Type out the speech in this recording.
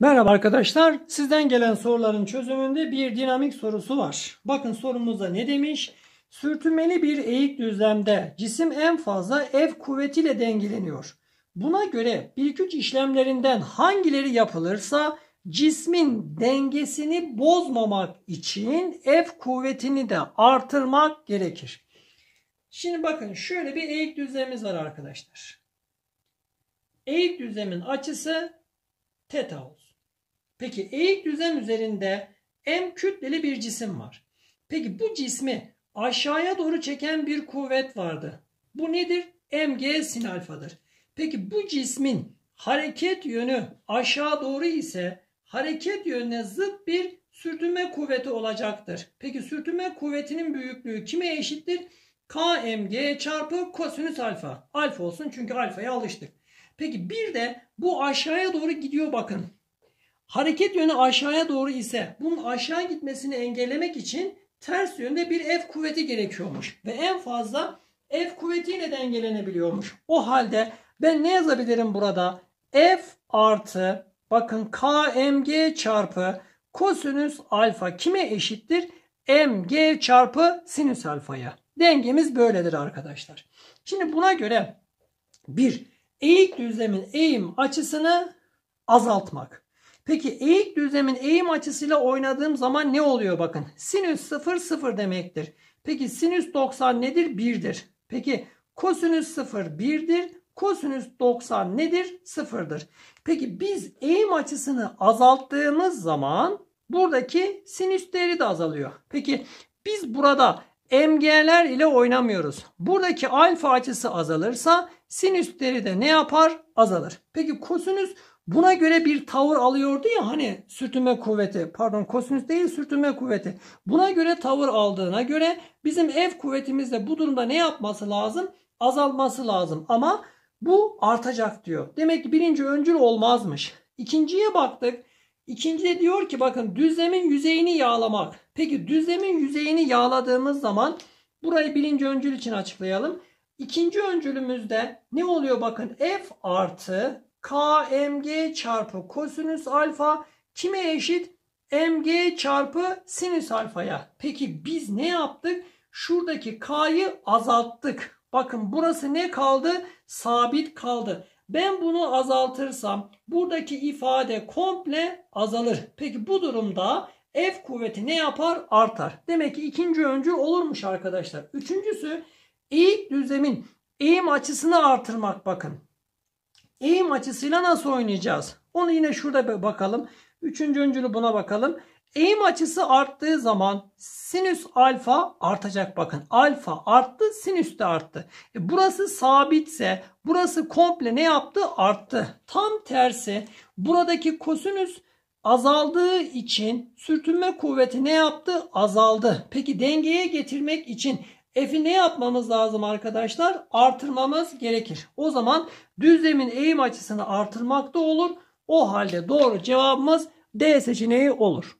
Merhaba arkadaşlar. Sizden gelen soruların çözümünde bir dinamik sorusu var. Bakın sorumuzda ne demiş? Sürtünmeli bir eğik düzlemde cisim en fazla F kuvvetiyle dengeleniyor. Buna göre bir güç işlemlerinden hangileri yapılırsa cismin dengesini bozmamak için F kuvvetini de artırmak gerekir. Şimdi bakın şöyle bir eğik düzlemimiz var arkadaşlar. Eğik düzlemin açısı teta olsun. Peki eğik düzlem üzerinde M kütleli bir cisim var. Peki bu cismi aşağıya doğru çeken bir kuvvet vardı. Bu nedir? Mg sin alfadır. Peki bu cismin hareket yönü aşağı doğru ise hareket yönüne zıt bir sürtünme kuvveti olacaktır. Peki sürtünme kuvvetinin büyüklüğü kime eşittir? Kmg çarpı kosinüs alfa. Alfa olsun çünkü alfaya alıştık. Peki bir de bu aşağıya doğru gidiyor bakın. Hareket yönü aşağıya doğru ise bunun aşağı gitmesini engellemek için ters yönde bir F kuvveti gerekiyormuş. Ve en fazla F kuvvetiyle dengelenebiliyormuş. O halde ben ne yazabilirim burada? F artı bakın KMG çarpı kosinüs alfa kime eşittir? mg çarpı sinüs alfaya. Dengemiz böyledir arkadaşlar. Şimdi buna göre bir eğik düzlemin eğim açısını azaltmak. Peki eğik düzlemin eğim açısıyla oynadığım zaman ne oluyor bakın. Sinüs 0 0 demektir. Peki sinüs 90 nedir? 1'dir. Peki kosinüs 0 1'dir. Kosinüs 90 nedir? 0'dır. Peki biz eğim açısını azalttığımız zaman buradaki sinüs değeri de azalıyor. Peki biz burada MG'ler ile oynamıyoruz. Buradaki alfa açısı azalırsa Sinüsleri de ne yapar? Azalır. Peki kosinüs buna göre bir tavır alıyordu ya hani sürtünme kuvveti pardon kosinüs değil sürtünme kuvveti. Buna göre tavır aldığına göre bizim ev kuvvetimiz de bu durumda ne yapması lazım? Azalması lazım ama bu artacak diyor. Demek ki birinci öncül olmazmış. İkinciye baktık. İkinci de diyor ki bakın düzlemin yüzeyini yağlamak. Peki düzlemin yüzeyini yağladığımız zaman burayı birinci öncül için açıklayalım. İkinci öncülümüzde ne oluyor bakın f artı kmg çarpı kosinüs alfa kime eşit? mg çarpı sinüs alfaya. Peki biz ne yaptık? Şuradaki k'yı azalttık. Bakın burası ne kaldı? Sabit kaldı. Ben bunu azaltırsam buradaki ifade komple azalır. Peki bu durumda F kuvveti ne yapar? Artar. Demek ki ikinci öncül olurmuş arkadaşlar. Üçüncüsü Eğik düzlemin eğim açısını artırmak bakın. Eğim açısıyla nasıl oynayacağız? Onu yine şurada bakalım. Üçüncü öncülü buna bakalım. Eğim açısı arttığı zaman sinüs alfa artacak bakın. Alfa arttı sinüs de arttı. E burası sabitse burası komple ne yaptı? Arttı. Tam tersi buradaki kosinüs azaldığı için sürtünme kuvveti ne yaptı? Azaldı. Peki dengeye getirmek için F'i ne yapmamız lazım arkadaşlar? Artırmamız gerekir. O zaman düzlemin eğim açısını artırmak da olur. O halde doğru cevabımız D seçeneği olur.